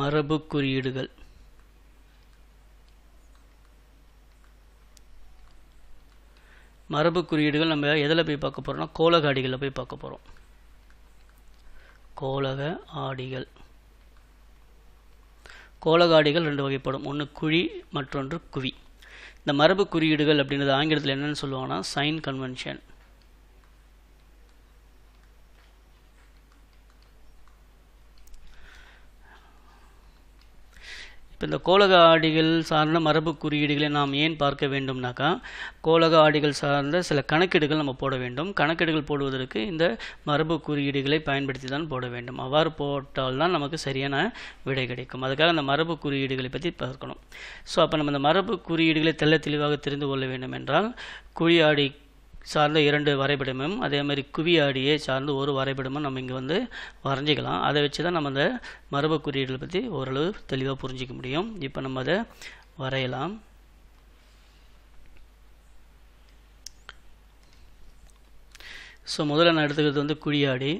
மரபு குறியீடுகள் மரபு குறியீடுகள் நம்ம எதில் போய் பார்க்க போகிறோம்னா கோலக ஆடிகளில் போய் பார்க்க போகிறோம் கோலக ஆடிகள் கோலக ஆடிகள் ரெண்டு வகைப்படும் ஒன்று குழி மற்றொன்று குவி இந்த மரபு குறியீடுகள் அப்படின்றது ஆங்கிலத்தில் என்னென்னு சொல்லுவாங்கன்னா சைன் கன்வென்ஷன் இப்போ இந்த கோலக ஆடிகள் சார்ந்த மரபு குறியீடுகளை நாம் ஏன் பார்க்க வேண்டும்னாக்கா கோலக ஆடிகள் சார்ந்த சில கணக்கீடுகள் நம்ம போட வேண்டும் கணக்கீடுகள் போடுவதற்கு இந்த மரபு குறியீடுகளை பயன்படுத்தி தான் போட வேண்டும் அவ்வாறு போட்டால்தான் நமக்கு சரியான விடை கிடைக்கும் அதுக்காக அந்த மரபு குறியீடுகளை பற்றி பார்க்கணும் ஸோ அப்போ நம்ம இந்த மரபு குறியீடுகளை தெல்ல தெளிவாக தெரிந்து கொள்ள வேண்டும் என்றால் குழியாடி சார்ந்த இரண்டு வரைபடமும் அதே மாதிரி குவி ஆடியை சார்ந்து ஒரு வரைபடமும் நம்ம இங்கே வந்து வரைஞ்சிக்கலாம் அதை வச்சு தான் நம்ம அந்த மரபு குறியீடுகளை பற்றி ஓரளவு தெளிவாக புரிஞ்சிக்க முடியும் இப்போ நம்ம அதை வரையலாம் ஸோ முதல்ல நான் எடுத்துக்கிறது வந்து குழியாடி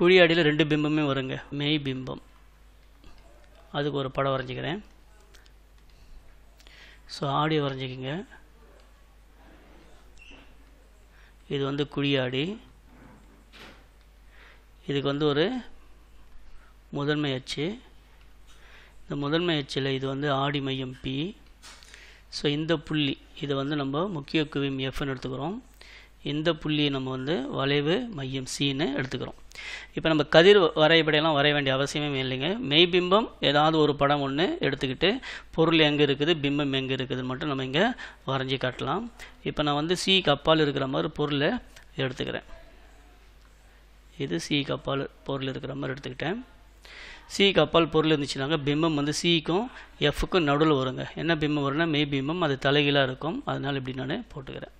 குழியாடியில் ரெண்டு பிம்பமே வருங்க மெய் பிம்பம் அதுக்கு ஒரு படம் வரைஞ்சிக்கிறேன் ஸோ ஆடி வரைஞ்சிக்கிங்க இது வந்து குழியாடி இதுக்கு வந்து ஒரு முதன்மை அச்சு இந்த முதன்மை அச்சில் இது வந்து ஆடி மையம் பி ஸோ இந்த புள்ளி இதை வந்து நம்ம முக்கிய குவியம் எஃப்னு எடுத்துக்கிறோம் இந்த புள்ளியை நம்ம வந்து வளைவு மையம் சின்னு எடுத்துக்கிறோம் இப்போ நம்ம கதிர் வரைபடையெல்லாம் வரைய வேண்டிய அவசியமே இல்லைங்க மெய்பிம்பம் ஏதாவது ஒரு படம் ஒன்று எடுத்துக்கிட்டு பொருள் எங்கே இருக்குது பிம்பம் எங்கே இருக்குதுன்னு மட்டும் நம்ம இங்கே வரைஞ்சி காட்டலாம் இப்போ நான் வந்து சி கப்பால் இருக்கிற மாதிரி பொருளை எடுத்துக்கிறேன் இது சி கப்பால் பொருள் இருக்கிற மாதிரி எடுத்துக்கிட்டேன் சி கப்பால் பொருள் இருந்துச்சுனாங்க பிம்பம் வந்து சிக்கும் எஃப்க்கும் நடுவில் வருங்க என்ன பிம்பம் வரும்னா மெய் பிம்பம் அது தலைகீழாக இருக்கும் அதனால் இப்படி நான் போட்டுக்கிறேன்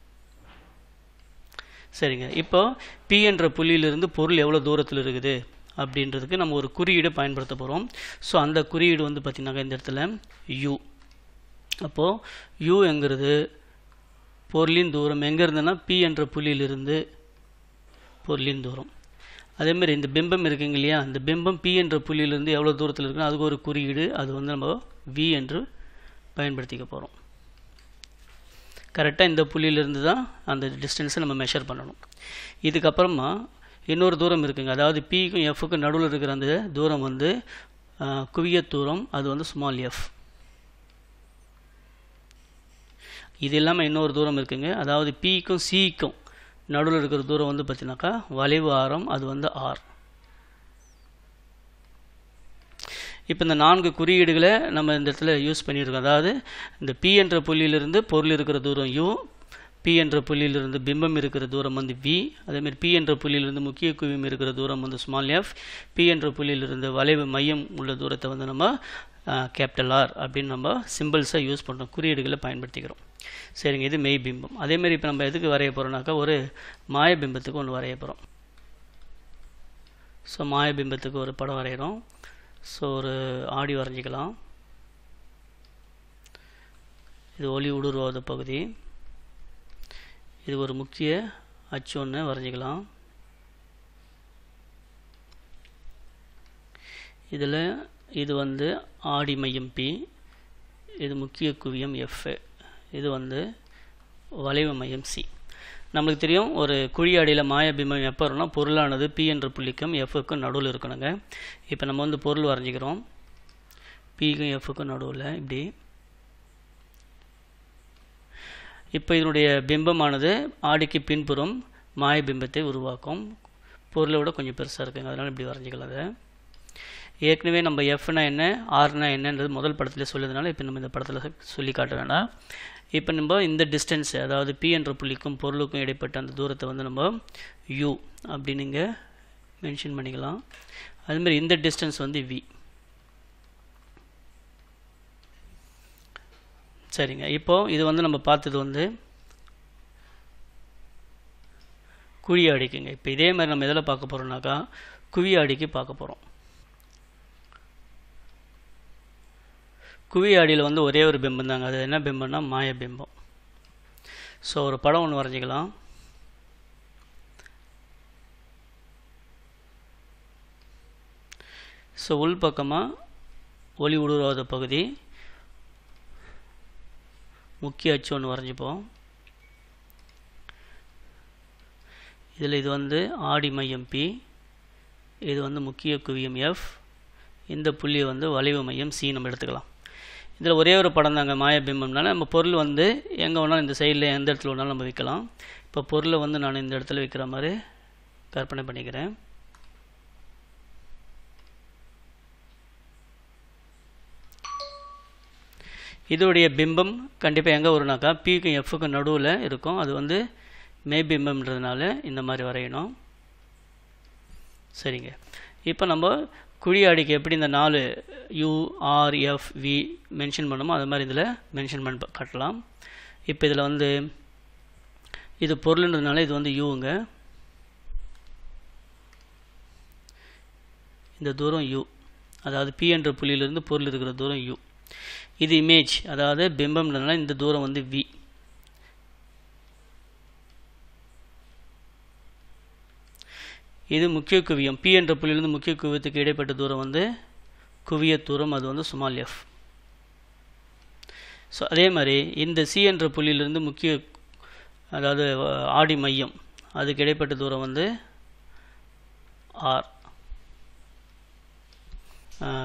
சரிங்க இப்போது பி என்ற புள்ளியிலிருந்து பொருள் எவ்வளோ தூரத்தில் இருக்குது அப்படின்றதுக்கு நம்ம ஒரு குறியீடு பயன்படுத்த போகிறோம் ஸோ அந்த குறியீடு வந்து பார்த்திங்கனாக்கா இந்த இடத்துல யூ அப்போது யூ எங்கிறது பொருளின் தூரம் எங்கே இருந்ததுன்னா பி என்ற புள்ளியிலிருந்து பொருளின் தூரம் அதேமாரி இந்த பிம்பம் இருக்குங்க இல்லையா இந்த பிம்பம் பி என்ற புள்ளியிலிருந்து எவ்வளோ தூரத்தில் இருக்குன்னா அதுக்கு ஒரு குறியீடு அது வந்து நம்ம வி என்று பயன்படுத்திக்க போகிறோம் கரெக்டாக இந்த புள்ளியிலேருந்து தான் அந்த டிஸ்டன்ஸை நம்ம மெஷர் பண்ணணும் இதுக்கப்புறமா இன்னொரு தூரம் இருக்குங்க அதாவது பிக்கும் எஃப்க்கும் நடுவில் இருக்கிற அந்த தூரம் வந்து குவிய தூரம் அது வந்து ஸ்மால் எஃப் இது இல்லாமல் இன்னொரு தூரம் இருக்குங்க அதாவது பிக்கும் சிக்கும் நடுவில் இருக்கிற தூரம் வந்து பார்த்தீங்கன்னாக்கா வளைவு ஆரம் அது வந்து ஆர் இப்போ இந்த நான்கு குறியீடுகளை நம்ம இந்த இடத்துல யூஸ் பண்ணியிருக்கோம் அதாவது இந்த பி என்ற புள்ளியிலிருந்து பொருள் இருக்கிற தூரம் யூ பி என்ற புள்ளியிலிருந்து பிம்பம் இருக்கிற தூரம் வந்து வி அதேமாதிரி பி என்ற புள்ளியிலிருந்து முக்கிய குவியம் இருக்கிற தூரம் வந்து ஸ்மால் எஃப் பி என்ற புள்ளியிலிருந்து வளைவு மையம் உள்ள தூரத்தை வந்து நம்ம கேபிட்டல் ஆர் அப்படின்னு நம்ம சிம்பிள்ஸாக யூஸ் பண்ணுறோம் குறியீடுகளை பயன்படுத்திக்கிறோம் சரிங்க இது மெய் பிம்பம் அதேமாரி இப்போ நம்ம எதுக்கு வரைய போகிறோம்னாக்கா ஒரு மாய பிம்பத்துக்கு ஒன்று வரைய போகிறோம் ஸோ மாய பிம்பத்துக்கு ஒரு படம் வரைகிறோம் ஸோ ஒரு ஆடி வரைஞ்சிக்கலாம் இது ஒளி ஊடுருவாத பகுதி இது ஒரு முக்கிய அச்சு ஒன்று வரைஞ்சிக்கலாம் இதில் இது வந்து ஆடி மையம் பி இது முக்கிய குவியம் எஃப் இது வந்து வளைவு மையம் சி நம்மளுக்கு தெரியும் ஒரு குழி அடியில் மாயபிம்பம் எப்போ வரும்னா பொருளானது பி என்ற புள்ளிக்கும் எஃப்க்கும் நடுவில் இருக்கணுங்க இப்போ நம்ம வந்து பொருள் வரைஞ்சிக்கிறோம் பிக்கும் எஃப்க்கும் நடுவில் இப்படி இப்போ இதனுடைய பிம்பமானது ஆடிக்கு பின்புறம் மாய பிம்பத்தை உருவாக்கும் பொருளை விட கொஞ்சம் பெருசாக இருக்குங்க அதனால் இப்படி வரைஞ்சிக்கலாம் ஏற்கனவே நம்ம எஃப்னா என்ன ஆர்னா என்னன்றது முதல் படத்தில் சொல்லியதுனால இப்போ நம்ம இந்த படத்தில் சொல்லி காட்ட வேண்டாம் இப்போ நம்ம இந்த டிஸ்டன்ஸ் அதாவது பி என்ற புள்ளிக்கும் பொருளுக்கும் இடைப்பட்ட அந்த தூரத்தை வந்து நம்ம அப்படின்னு நீங்கள் மென்ஷன் பண்ணிக்கலாம் அதுமாரி இந்த டிஸ்டன்ஸ் வந்து வி சரிங்க இப்போது இது வந்து நம்ம பார்த்தது வந்து குழி அடிக்குங்க இப்போ இதே மாதிரி நம்ம எதில் பார்க்க போகிறோம்னாக்கா குவி அடிக்கு பார்க்க போகிறோம் குவி ஆடியில் வந்து ஒரே ஒரு பிம்பம் தாங்க அது என்ன பிம்பம்னா மாய பிம்பம் ஸோ ஒரு படம் ஒன்று வரைஞ்சிக்கலாம் ஸோ உள் பக்கமாக ஒளி உடுவாத பகுதி முக்கிய அச்சு ஒன்று வரைஞ்சிப்போம் இதில் இது வந்து ஆடி மையம் பி இது வந்து முக்கிய குவியம் எஃப் இந்த புள்ளியை வந்து வளைவு மையம் சி நம்ம எடுத்துக்கலாம் இதில் ஒரே ஒரு படம் தாங்க மாயபிம்பம்னால நம்ம பொருள் வந்து எங்கே வேணாலும் இந்த சைடில் எந்த இடத்துல வேணாலும் நம்ம விற்கலாம் இப்போ பொருளை வந்து நான் இந்த இடத்துல விற்கிற மாதிரி கற்பனை பண்ணிக்கிறேன் இதோடைய பிம்பம் கண்டிப்பாக எங்கே வரும்னாக்கா பிக்கும் எஃப்க்கும் நடுவில் இருக்கும் அது வந்து மே பிம்பம்ன்றதுனால இந்த மாதிரி வரையணும் சரிங்க இப்போ நம்ம குழியாடிக்கு எப்படி இந்த நாலு யூஆர்எஃப்வி மென்ஷன் பண்ணுமோ அது மாதிரி இதில் மென்ஷன் பண்ண கட்டலாம் இப்போ இதில் வந்து இது பொருள்ன்றதுனால இது வந்து யூங்க இந்த தூரம் யூ அதாவது பி என்ற புள்ளியிலிருந்து பொருள் இருக்கிற தூரம் யூ இது இமேஜ் அதாவது பிம்பம்ன்றதுனால இந்த தூரம் வந்து வி இது முக்கிய குவியம் பி என்ற புள்ளியிலிருந்து முக்கிய குவியத்துக்கு இடைப்பட்ட தூரம் வந்து குவிய தூரம் அது வந்து சுமால் எஃப் ஸோ அதே மாதிரி இந்த சி என்ற புள்ளியிலிருந்து முக்கிய அதாவது ஆடி மையம் அதுக்கு இடைப்பட்ட தூரம் வந்து ஆர்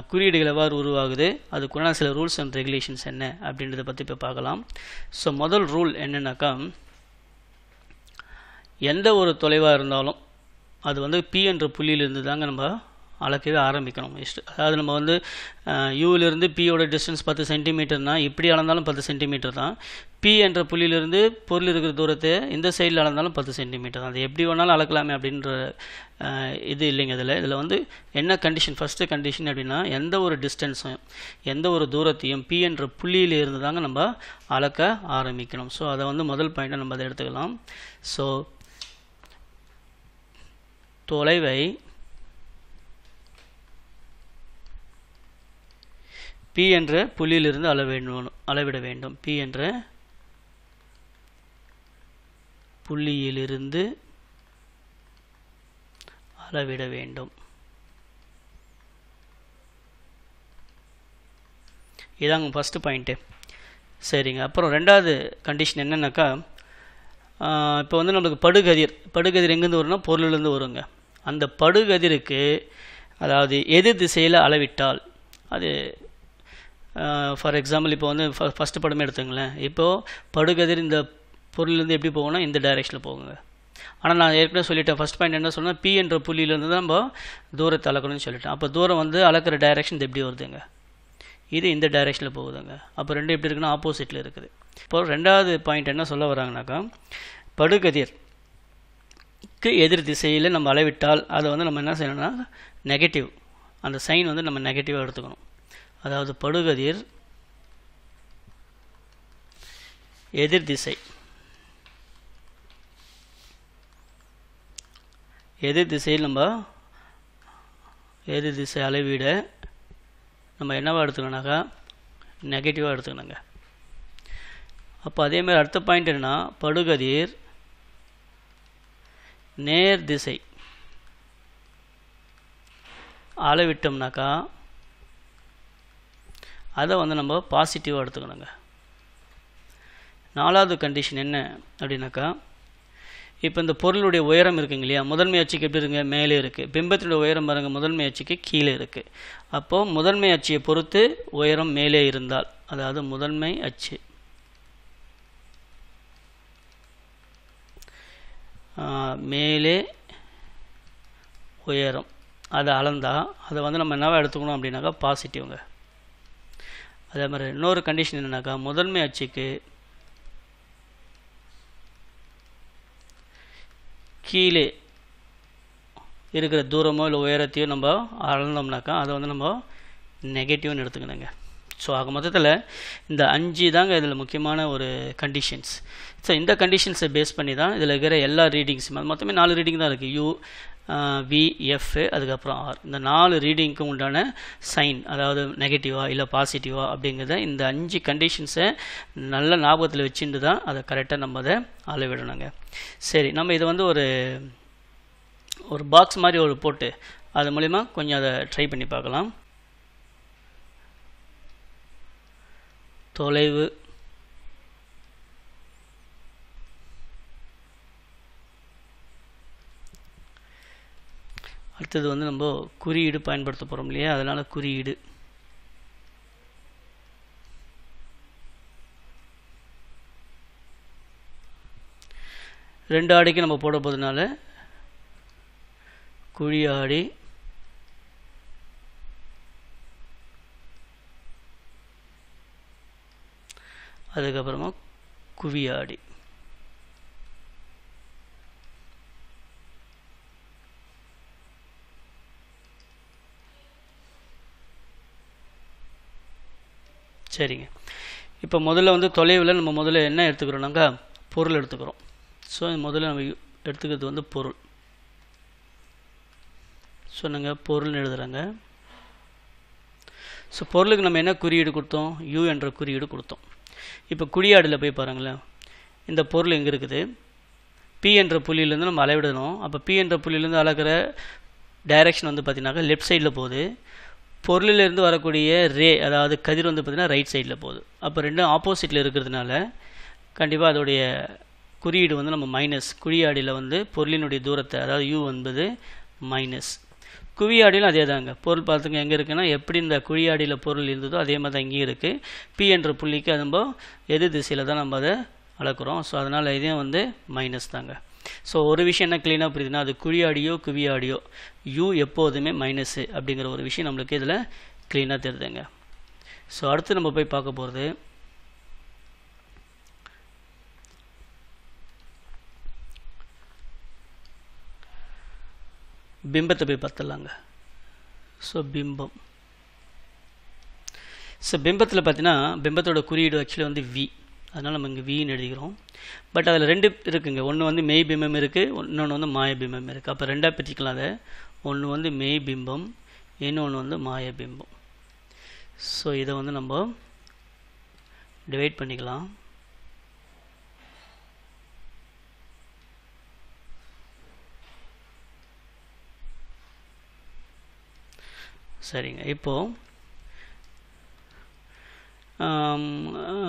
குறியீடுகள் எவ்வாறு உருவாகுது அதுக்குன்னா சில ரூல்ஸ் அண்ட் ரெகுலேஷன்ஸ் என்ன அப்படின்றத பற்றி இப்போ பார்க்கலாம் ஸோ முதல் ரூல் என்னென்னாக்கா எந்த ஒரு தொலைவாக இருந்தாலும் அது வந்து பி என்ற புள்ளியிலிருந்து தாங்க நம்ம அளக்கவே ஆரம்பிக்கணும் அதாவது நம்ம வந்து யூவிலிருந்து பியோட டிஸ்டன்ஸ் பத்து சென்டிமீட்டர்னால் இப்படி அளந்தாலும் பத்து சென்டிமீட்டர் தான் பி என்ற புள்ளியிலிருந்து பொருள் இருக்கிற தூரத்தை இந்த சைடில் அளந்தாலும் பத்து சென்டிமீட்டர் தான் அது எப்படி வேணாலும் அளக்கலாமே அப்படின்ற இது இல்லைங்க இதில் இதில் வந்து என்ன கண்டிஷன் ஃபஸ்ட்டு கண்டிஷன் அப்படின்னா எந்த ஒரு டிஸ்டன்ஸும் எந்த ஒரு தூரத்தையும் பி என்ற புள்ளியில் இருந்து தாங்க நம்ம அளக்க ஆரம்பிக்கணும் ஸோ அதை வந்து முதல் பாயிண்ட்டை நம்ம அதை எடுத்துக்கலாம் ஸோ தொலைவை பி என்ற புள்ளியிலிருந்து அளவிடணும் அளவிட வேண்டும் பி என்ற புள்ளியிலிருந்து அளவிட வேண்டும் இதாங்க ஃபஸ்ட்டு பாயிண்ட்டு சரிங்க அப்புறம் ரெண்டாவது கண்டிஷன் என்னென்னாக்கா இப்போ வந்து நம்மளுக்கு படுகதிர் படுகதிர் எங்கேருந்து வரும்னா பொருளிலேருந்து வருங்க அந்த படுகதிருக்கு அதாவது எது திசையில் அளவிட்டால் அது ஃபார் எக்ஸாம்பிள் இப்போ வந்து ஃபஸ்ட்டு படமே எடுத்துங்களேன் இப்போது படுகதிர் இந்த பொருள்லேருந்து எப்படி போகணும் இந்த டைரெக்ஷனில் போகுங்க ஆனால் நான் ஏற்கனவே சொல்லிட்டேன் ஃபஸ்ட் பாயிண்ட் என்ன சொன்னால் பி என்ற புள்ளியிலேருந்து தான் நம்ம தூரத்தை அளக்கணும்னு சொல்லிட்டேன் அப்போ தூரம் வந்து அளக்கிற டைரெக்ஷன் இது எப்படி வருதுங்க இது இந்த டைரெக்ஷனில் போகுதுங்க அப்போ ரெண்டு எப்படி இருக்குன்னா ஆப்போசிட்டில் இருக்குது இப்போ ரெண்டாவது பாயிண்ட் என்ன சொல்ல வராங்கனாக்கா படுகதிர் க்கு எதிர் திசையில் நம்ம அளவிட்டால் அதை வந்து நம்ம என்ன செய்யணும்னா நெகட்டிவ் அந்த சைன் வந்து நம்ம நெகட்டிவாக எடுத்துக்கணும் அதாவது படுகதிர் எதிர் திசை எதிர் திசையில் நம்ம எதிர் திசை அளவீட நம்ம என்னவாக எடுத்துக்கணுனாக்கா நெகட்டிவாக எடுத்துக்கணுங்க அப்போ அதேமாதிரி அடுத்த பாயிண்ட் என்னென்னா படுகதிர் நேர் திசை அளவிட்டோம்னாக்கா அதை வந்து நம்ம பாசிட்டிவாக எடுத்துக்கணுங்க நாலாவது கண்டிஷன் என்ன அப்படின்னாக்கா இப்போ இந்த பொருளுடைய உயரம் இருக்குங்க இல்லையா முதன்மை அச்சுக்கு எப்படி இருக்குங்க மேலே இருக்குது பிம்பத்தினுடைய உயரம் பாருங்கள் முதன்மை அச்சுக்கு கீழே இருக்குது அப்போது முதன்மை அச்சியை பொறுத்து உயரம் மேலே இருந்தால் அதாவது முதன்மை அச்சு மேலே உயரம் அது அளந்தால் அதை வந்து நம்ம என்னவா எடுத்துக்கணும் அப்படின்னாக்கா பாசிட்டிவ்ங்க அதே மாதிரி இன்னொரு கண்டிஷன் என்னென்னாக்கா முதன்மை அச்சுக்கு கீழே இருக்கிற தூரமோ இல்லை உயரத்தையோ நம்ம அளந்தோம்னாக்கா அதை வந்து நம்ம நெகட்டிவ்னு எடுத்துக்கணுங்க ஸோ ஆக மொத்தத்தில் இந்த அஞ்சு தாங்க இதில் முக்கியமான ஒரு கண்டிஷன்ஸ் ஸோ இந்த கண்டிஷன்ஸை பேஸ் பண்ணி தான் இதில் இருக்கிற எல்லா ரீடிங்ஸும் அது மொத்தமே நாலு ரீடிங் தான் இருக்குது யூ விஎஃப் அதுக்கப்புறம் ஆர் இந்த நாலு ரீடிங்க்கு உண்டான சைன் அதாவது நெகட்டிவாக இல்லை பாசிட்டிவாக அப்படிங்கிறத இந்த அஞ்சு கண்டிஷன்ஸை நல்ல ஞாபகத்தில் வச்சுட்டு தான் அதை கரெக்டாக நம்ம அதை அளவிடணுங்க சரி நம்ம இதை வந்து ஒரு ஒரு பாக்ஸ் மாதிரி ஒரு போட்டு அது மூலிமா கொஞ்சம் அதை ட்ரை பண்ணி பார்க்கலாம் தொலைவு அடுத்தது வந்து நம்ம குறியீடு பயன்படுத்த போகிறோம் இல்லையா அதனால் குறியீடு ரெண்டு ஆடிக்கு நம்ம போட போகிறதுனால குழி ஆடி அதுக்கப்புறமா குவியாடி சரிங்க இப்போ முதல்ல வந்து தொலைவில் நம்ம முதல்ல என்ன எடுத்துக்கிறோம்னாக்கா பொருள் எடுத்துக்கிறோம் ஸோ முதல்ல நம்ம எடுத்துக்கிறது வந்து பொருள் ஸோ நாங்கள் பொருள்னு எழுதுகிறாங்க ஸோ பொருளுக்கு நம்ம என்ன குறியீடு கொடுத்தோம் யூ என்ற குறியீடு கொடுத்தோம் இப்போ குடியாடில் போய் பாருங்களேன் இந்த பொருள் எங்கே இருக்குது பி என்ற புள்ளியிலேருந்து நம்ம அளவிடணும் அப்போ பி என்ற புள்ளியிலேருந்து அளக்கிற டைரக்ஷன் வந்து பார்த்திங்கனாக்கா லெஃப்ட் சைடில் போகுது பொருளிலிருந்து வரக்கூடிய ரே அதாவது கதிர் வந்து பார்த்திங்கன்னா ரைட் சைடில் போகுது அப்போ ரெண்டும் ஆப்போசிட்டில் இருக்கிறதுனால கண்டிப்பாக அதோடைய குறியீடு வந்து நம்ம மைனஸ் குழியாடியில் வந்து பொருளினுடைய தூரத்தை அதாவது யூ என்பது மைனஸ் குவியாடியிலும் அதே தாங்க பொருள் பார்த்துங்க எங்கே இருக்குன்னா எப்படி இந்த குழியாடியில் பொருள் இருந்ததோ அதே மாதிரி தான் இங்கேயும் இருக்குது பி என்ற புள்ளிக்கு நம்ம எது திசையில் தான் நம்ம அதை அளக்குறோம் ஸோ அதனால் இதையும் வந்து மைனஸ் தாங்க ஸோ ஒரு விஷயம் என்ன க்ளீனாக புரியுதுன்னா அது குழியாடியோ குவியாடியோ யூ எப்போதுமே மைனஸு அப்படிங்கிற ஒரு விஷயம் நம்மளுக்கு இதில் க்ளீனாக தெரிதுங்க ஸோ அடுத்து நம்ம போய் பார்க்க போகிறது பிம்பத்தை போய் பார்த்துடலாங்க ஸோ பிம்பம் ஸோ பிம்பத்தில் பார்த்தீங்கன்னா பிம்பத்தோட குறியீடு ஆக்சுவலி வந்து வி அதனால் நம்ம இங்கே வின்னு எழுதிக்கிறோம் பட் அதில் ரெண்டு இருக்குங்க ஒன்று வந்து மெய் பிம்பம் இருக்குது இன்னொன்று வந்து மாய பிம்பம் இருக்குது அப்போ ரெண்டாக பிரிச்சுக்கலாம் அதை ஒன்று வந்து மெய் பிம்பம் இன்னொன்று வந்து மாய பிம்பம் ஸோ இதை வந்து நம்ம டிவைட் பண்ணிக்கலாம் சரிங்க இப்போது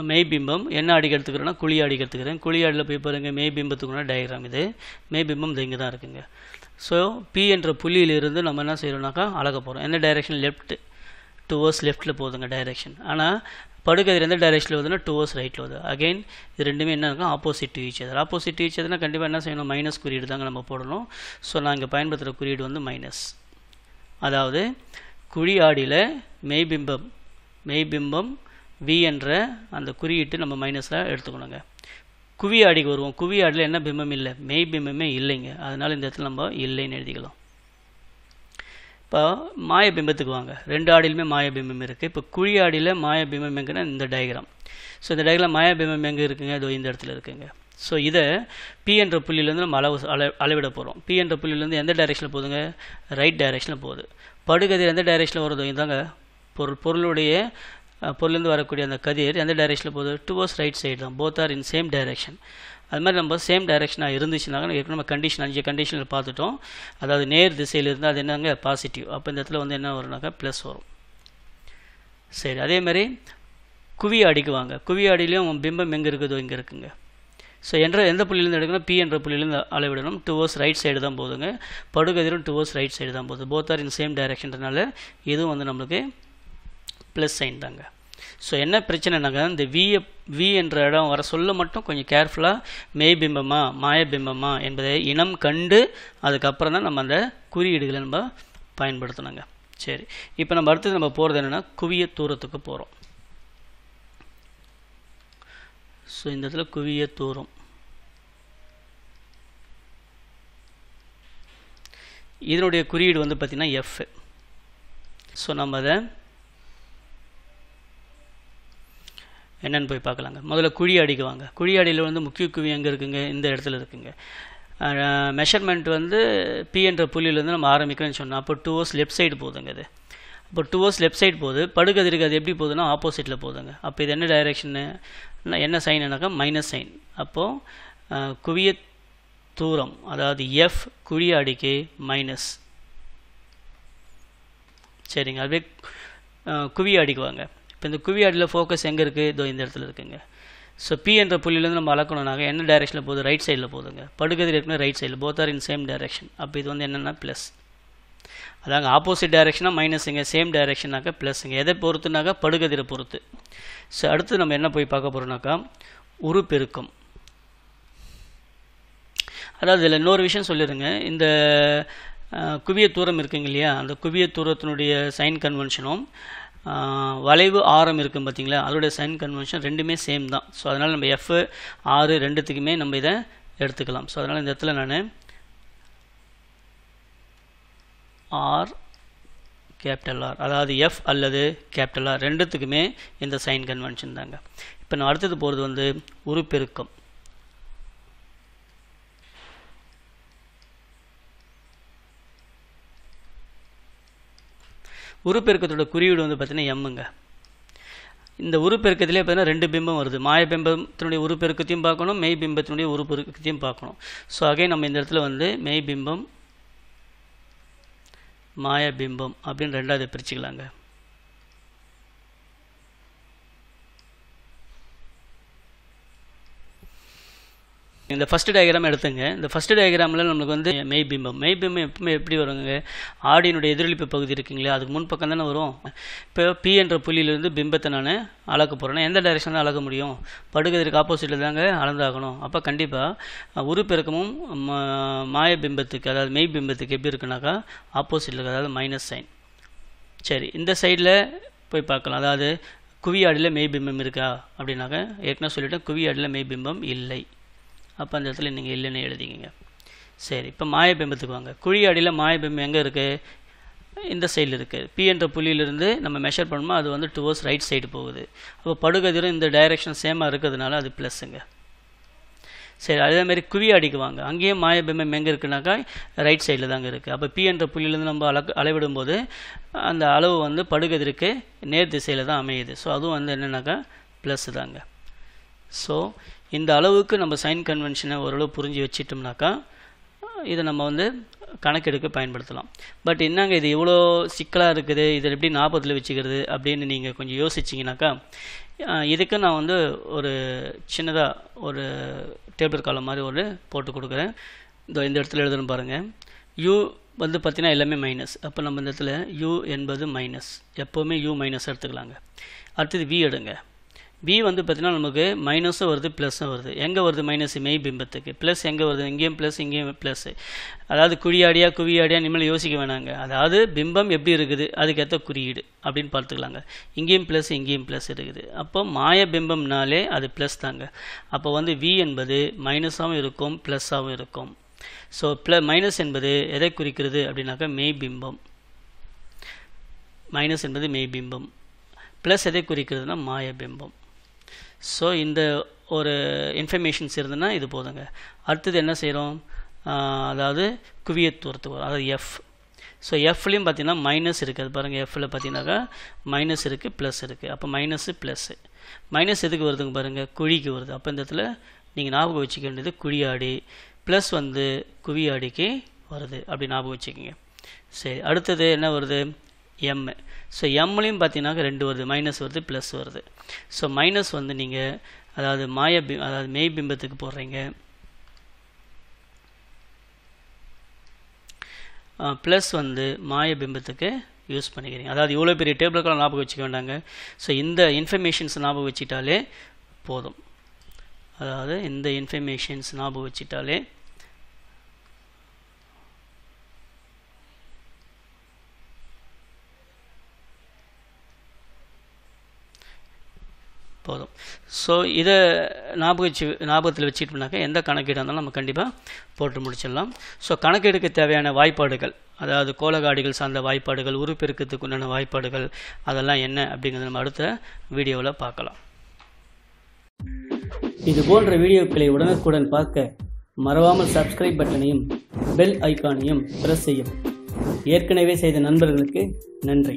மெய்பிம்பம் என்ன அடிக்க எடுத்துக்கிறேன்னா குழி அடிக்க எடுத்துக்கிறேன் குழி அடியில் போய் பாருங்கள் மெய்பிம்பத்துக்குன்னா டயக்ராம் இது மெய்பிம்பம் இது இங்கே தான் இருக்குங்க ஸோ பி என்ற புள்ளியிலிருந்து நம்ம என்ன செய்யணும்னாக்கா அழக போகிறோம் என்ன டைரெக்ஷன் லெஃப்ட் ஹவர்ஸ் லெஃப்ட்டில் போகுதுங்க டைரெக்ஷன் ஆனால் படுக்கை எந்த டைரெக்ஷனில் வருதுன்னா டூ ஹவர்ஸ் ரைட்டில் வருது அகைன் இது ரெண்டுமே என்ன இருக்கும் opposite to each other opposite to each அதர்னா கண்டிப்பாக என்ன செய்யணும் மைனஸ் குறியீடு தாங்க நம்ம போடணும் ஸோ நான் இங்கே பயன்படுத்துகிற குறியீடு வந்து மைனஸ் அதாவது குழி ஆடியில் மெய்பிம்பம் மெய்பிம்பம் வி என்ற அந்த குறியீட்டு நம்ம மைனஸாக எடுத்துக்கணுங்க குவி ஆடிக்கு வருவோம் குவி ஆடியில் என்ன பிம்பம் இல்லை மெய் பிம்பமே இல்லைங்க அதனால் இந்த இடத்துல நம்ம இல்லைன்னு எழுதிக்கலாம் இப்போ மாய பிம்பத்துக்கு வாங்க ரெண்டு ஆடியிலுமே மாய பிம்பம் இருக்குது இப்போ குழி ஆடியில் மாய பிம்பம் எங்கன்னா இந்த டயக்ராம் ஸோ இந்த டயக்ராம் மாய பிம்பம் எங்கே இருக்குங்க இதோ இந்த இடத்துல இருக்குங்க ஸோ இதை பி என்ற புள்ளியிலேருந்து நம்ம அளவு அளவிட போகிறோம் பி என்ற புள்ளியிலேருந்து எந்த டைரெக்ஷனில் போகுதுங்க ரைட் டைரெக்ஷனில் போகுது படுகதிர் எந்த டைரக்ஷனில் வருதோ இதாங்க பொருள் பொருளுடைய பொருளிருந்து வரக்கூடிய அந்த கதிர் எந்த போதும் டூ டுவோர்ஸ் ரைட் சைடு தான் both are in same direction அது மாதிரி நம்ம சேம் டைரெக்ஷனாக இருந்துச்சுனாங்க நம்ம கண்டிஷன் அஞ்சு கண்டிஷனில் பார்த்துட்டோம் அதாவது நேர் திசையில் இருந்தால் அது என்னங்க பாசிட்டிவ் அப்போ இந்த இடத்துல வந்து என்ன வரும்னாக்கா ப்ளஸ் வரும் சரி அதேமாதிரி குவி அடிக்குவாங்க குவி அடியிலையும் பிம்பம் எங்கே இருக்குதோ இங்கே இருக்குங்க ஸோ என்ற எந்த புள்ளியிலேருந்து எடுக்கணும் பி என்ற புள்ளியிலேருந்து அளவிடணும் டுவர்ஸ் ரைட் சைடு தான் போதுங்க படுகதிரும் டுவர்ஸ் ரைட் சைடு தான் போகுது போத் ஆர் இன் சேம் டைரக்ஷன்றனால இதுவும் வந்து நம்மளுக்கு ப்ளஸ் சைன் தாங்க ஸோ என்ன பிரச்சனைனாங்க இந்த வியை வி என்ற இடம் வர சொல்ல மட்டும் கொஞ்சம் கேர்ஃபுல்லாக மேய் பிம்பமா மாய பிம்பமா என்பதை இனம் கண்டு அதுக்கப்புறம் தான் நம்ம அந்த குறியீடுகளை நம்ம பயன்படுத்தணுங்க சரி இப்போ நம்ம அடுத்தது நம்ம போகிறது என்னென்னா குவிய தூரத்துக்கு போகிறோம் ஸோ இந்த இடத்துல குவிய தூரம் இதனுடைய குறியீடு வந்து பார்த்திங்கன்னா எஃப் ஸோ நம்ம அதை என்னென்னு போய் பார்க்கலாங்க முதல்ல குழி அடிக்கு வாங்க குழி அடியில் வந்து முக்கிய குவி எங்கே இருக்குங்க இந்த இடத்துல இருக்குங்க மெஷர்மெண்ட் வந்து பி என்ற புள்ளியிலேருந்து நம்ம ஆரம்பிக்கிறேன்னு சொன்னோம் அப்போ டூ ஹவர்ஸ் லெஃப்ட் சைடு போதுங்க அது இப்போ டூ ஹவர்ஸ் லெஃப்ட் சைட் போகுது படுகதிருக்கு அது எப்படி போகுதுன்னா ஆப்போசிட்டில் போகுதுங்க அப்போ இது என்ன டைரெக்ஷனு என்ன சைன்னாக்கா மைனஸ் சைன் அப்போது குவிய தூரம் அதாவது எஃப் குழிய அடிக்கு மைனஸ் சரிங்க அதுவே குவிய அடிக்குவாங்க இப்போ இந்த குவி அடியில் ஃபோக்கஸ் எங்கே இருக்குது இதோ இந்த இடத்துல இருக்குங்க ஸோ பி என்ற புள்ளியிலேருந்து நம்ம அளக்கணும்னாக்க என்ன டைரெக்ஷனில் போகுது ரைட் சைடில் போகுதுங்க படுகதிர் இருக்குன்னா ரைட் சைடில் both are in same direction அப்போ இது வந்து என்னென்னா ப்ளஸ் அதாங்க ஆப்போசிட் டைரெக்ஷனாக மைனஸுங்க சேம் ப்ளஸ் ப்ளஸ்ஸுங்க எதை பொறுத்துனாக்கா படுகதிரை பொறுத்து ஸோ அடுத்து நம்ம என்ன போய் பார்க்க போகிறோம்னாக்கா உருப்பெருக்கம் அதாவது இதில் இன்னொரு விஷயம் சொல்லிடுங்க இந்த குவிய தூரம் இருக்குங்க இல்லையா அந்த குவிய தூரத்தினுடைய சைன் கன்வென்ஷனும் வளைவு ஆரம் இருக்கும் பார்த்தீங்களா அதோடைய சைன் கன்வென்ஷன் ரெண்டுமே சேம் தான் ஸோ அதனால் நம்ம எஃப் ஆறு ரெண்டுத்துக்குமே நம்ம இதை எடுத்துக்கலாம் ஸோ அதனால் இந்த இடத்துல நான் ஆர் கேபிட்டல் ஆர் அதாவது எஃப் அல்லது கேபிட்டல் ஆர் ரெண்டுத்துக்குமே இந்த சைன் கன்வென்ஷன் தாங்க இப்போ நான் அடுத்தது போகிறது வந்து உருப்பெருக்கம் உருப்பெருக்கத்தோட குறியீடு வந்து பார்த்தீங்கன்னா எம்முங்க இந்த உருப்பெருக்கத்திலே பார்த்தீங்கன்னா ரெண்டு பிம்பம் வருது மாய பிம்பத்தினுடைய உருப்பெருக்கத்தையும் பார்க்கணும் மெய் பிம்பத்தினுடைய உருப்பெருக்கத்தையும் பார்க்கணும் ஸோ அகை நம்ம இந்த இடத்துல வந்து மெய் பிம்பம் மாயபிம்பம் அப்படின்னு ரெண்டாவது பிரிச்சுக்கலாங்க இந்த ஃபஸ்ட்டு டயக்ராம் எடுத்துங்க இந்த ஃபஸ்ட்டு டயக்ராமில் நம்மளுக்கு வந்து மெய்பிம்பம் மெய்பிம்பம் எப்பவுமே எப்படி வருங்க ஆடியினுடைய எதிரொலிப்பு பகுதி இருக்குங்களே அதுக்கு முன் பக்கம் தானே வரும் இப்போ பி என்ற புள்ளியிலேருந்து பிம்பத்தை நான் அளக்க போகிறேன்னா எந்த டைரெக்ஷன் தான் அளக்க முடியும் படுகதிற்கு ஆப்போசிட்டில் தாங்க அளந்தாகணும் அப்போ கண்டிப்பாக உருப்பெருக்கமும் மாய பிம்பத்துக்கு அதாவது மெய் பிம்பத்துக்கு எப்படி இருக்குனாக்கா ஆப்போசிட்டில் அதாவது மைனஸ் சைன் சரி இந்த சைடில் போய் பார்க்கலாம் அதாவது குவியாடியில் மெய்பிம்பம் இருக்கா அப்படின்னாக்க ஏற்கனவே சொல்லிவிட்டேன் குவியாடியில் மெய்பிம்பம் இல்லை அப்போ அந்த இடத்துல நீங்கள் இல்லைன்னு எழுதிக்கிங்க சரி இப்போ மாயபிம்பத்துக்கு வாங்க குழி அடியில் மாயபிம்பம் எங்கே இருக்குது இந்த சைடில் இருக்குது பி என்ற புள்ளியிலிருந்து நம்ம மெஷர் பண்ணோமோ அது வந்து டுவோர்ஸ் ரைட் சைடு போகுது அப்போ படுகதிரும் இந்த டைரெக்ஷன் சேமாக இருக்கிறதுனால அது ப்ளஸ்ஸுங்க சரி அதேமாரி குவி அடிக்குவாங்க அங்கேயும் மாயபிம்பம் எங்கே இருக்குனாக்கா ரைட் சைடில் தாங்க இருக்குது அப்போ பி என்ற புள்ளியிலேருந்து நம்ம அளக்கு அளவிடும்போது அந்த அளவு வந்து படுகதிருக்கு நேர் திசையில் தான் அமையுது ஸோ அதுவும் வந்து என்னென்னாக்கா ப்ளஸ் தாங்க ஸோ இந்த அளவுக்கு நம்ம சைன் கன்வென்ஷனை ஓரளவு புரிஞ்சு வச்சிட்டோம்னாக்கா இதை நம்ம வந்து கணக்கெடுக்க பயன்படுத்தலாம் பட் என்னங்க இது இவ்வளோ சிக்கலாக இருக்குது இதை எப்படி நாற்பதில் வச்சுக்கிறது அப்படின்னு நீங்கள் கொஞ்சம் யோசிச்சிங்கனாக்கா இதுக்கு நான் வந்து ஒரு சின்னதாக ஒரு டேபிள் காலம் மாதிரி ஒரு போட்டு கொடுக்குறேன் இந்த இந்த இடத்துல எழுதணும் பாருங்கள் யூ வந்து பார்த்திங்கன்னா எல்லாமே மைனஸ் அப்போ நம்ம இந்த இடத்துல யூ என்பது மைனஸ் எப்போவுமே யூ மைனஸ் எடுத்துக்கலாங்க அடுத்தது வி எடுங்க பி வந்து பார்த்திங்கன்னா நமக்கு மைனஸும் வருது ப்ளஸ்ஸும் வருது எங்கே வருது மைனஸ் மெய் பிம்பத்துக்கு ப்ளஸ் எங்கே வருது இங்கேயும் ப்ளஸ் இங்கேயும் ப்ளஸ்ஸு அதாவது குழியாடியா குவியாடியா இனிமேல் யோசிக்க வேணாங்க அதாவது பிம்பம் எப்படி இருக்குது அதுக்கேற்ற குறியீடு அப்படின்னு பார்த்துக்கலாங்க இங்கேயும் ப்ளஸ் இங்கேயும் ப்ளஸ் இருக்குது அப்போ மாய பிம்பம்னாலே அது ப்ளஸ் தாங்க அப்போ வந்து வி என்பது மைனஸாகவும் இருக்கும் ப்ளஸ்ஸாகவும் இருக்கும் ஸோ ப்ள மைனஸ் என்பது எதை குறிக்கிறது அப்படின்னாக்கா மெய் பிம்பம் மைனஸ் என்பது மெய் பிம்பம் ப்ளஸ் எதை குறிக்கிறதுனா மாய பிம்பம் ஸோ இந்த ஒரு இன்ஃபர்மேஷன்ஸ் இருந்ததுன்னா இது போதுங்க அடுத்தது என்ன செய்கிறோம் அதாவது குவியத்துவத்துக்கு வரும் அதாவது எஃப் ஸோ எஃப்லேயும் பார்த்தீங்கன்னா மைனஸ் இருக்குது அது பாருங்கள் எஃப்பில் பார்த்தீங்கன்னாக்கா மைனஸ் இருக்குது ப்ளஸ் இருக்குது அப்போ மைனஸு ப்ளஸ்ஸு மைனஸ் எதுக்கு வருதுங்க பாருங்கள் குழிக்கு வருது அப்போ இந்த இடத்துல நீங்கள் ஞாபகம் வச்சுக்க வேண்டியது குழியாடி ப்ளஸ் வந்து குவியாடிக்கு வருது அப்படி ஞாபகம் வச்சுக்கோங்க சரி அடுத்தது என்ன வருது எம் ஸோ எம்லேயும் பார்த்தீங்கன்னாக்க ரெண்டு வருது மைனஸ் வருது ப்ளஸ் வருது ஸோ மைனஸ் வந்து நீங்கள் அதாவது மாய பி அதாவது மெய் பிம்பத்துக்கு போடுறீங்க ப்ளஸ் வந்து மாய பிம்பத்துக்கு யூஸ் பண்ணிக்கிறீங்க அதாவது இவ்வளோ பெரிய டேபிளுக்கெல்லாம் ஞாபகம் வச்சுக்க வேண்டாங்க ஸோ இந்த இன்ஃபர்மேஷன்ஸ் ஞாபகம் வச்சுட்டாலே போதும் அதாவது இந்த இன்ஃபர்மேஷன்ஸ் ஞாபகம் வச்சுட்டாலே ஸோ இதை ஞாபக ஞாபகத்தில் வச்சுக்கிட்டோம்னாக்கா எந்த கணக்கீடாக இருந்தாலும் நம்ம கண்டிப்பாக போட்டு முடிச்சிடலாம் ஸோ கணக்கெடுக்க தேவையான வாய்ப்பாடுகள் அதாவது கோலகாடிகள் சார்ந்த வாய்ப்பாடுகள் உருப்பெருக்கத்துக்கு உண்டான வாய்ப்பாடுகள் அதெல்லாம் என்ன அப்படிங்கிறத நம்ம அடுத்த வீடியோவில் பார்க்கலாம் இது போன்ற வீடியோக்களை உடனுக்குடன் பார்க்க மறவாமல் சப்ஸ்கிரைப் பட்டனையும் பெல் ஐக்கானையும் ப்ரெஸ் செய்யும் ஏற்கனவே செய்த நண்பர்களுக்கு நன்றி